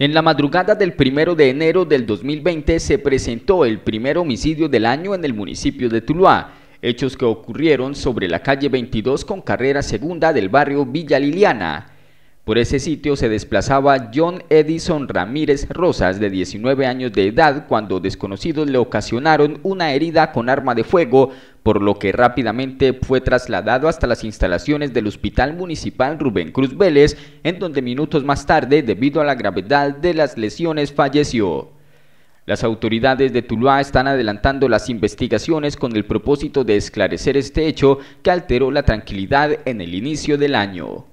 En la madrugada del 1 de enero del 2020 se presentó el primer homicidio del año en el municipio de Tuluá, hechos que ocurrieron sobre la calle 22 con carrera segunda del barrio Villa Liliana. Por ese sitio se desplazaba John Edison Ramírez Rosas, de 19 años de edad, cuando desconocidos le ocasionaron una herida con arma de fuego, por lo que rápidamente fue trasladado hasta las instalaciones del Hospital Municipal Rubén Cruz Vélez, en donde minutos más tarde, debido a la gravedad de las lesiones, falleció. Las autoridades de Tuluá están adelantando las investigaciones con el propósito de esclarecer este hecho que alteró la tranquilidad en el inicio del año.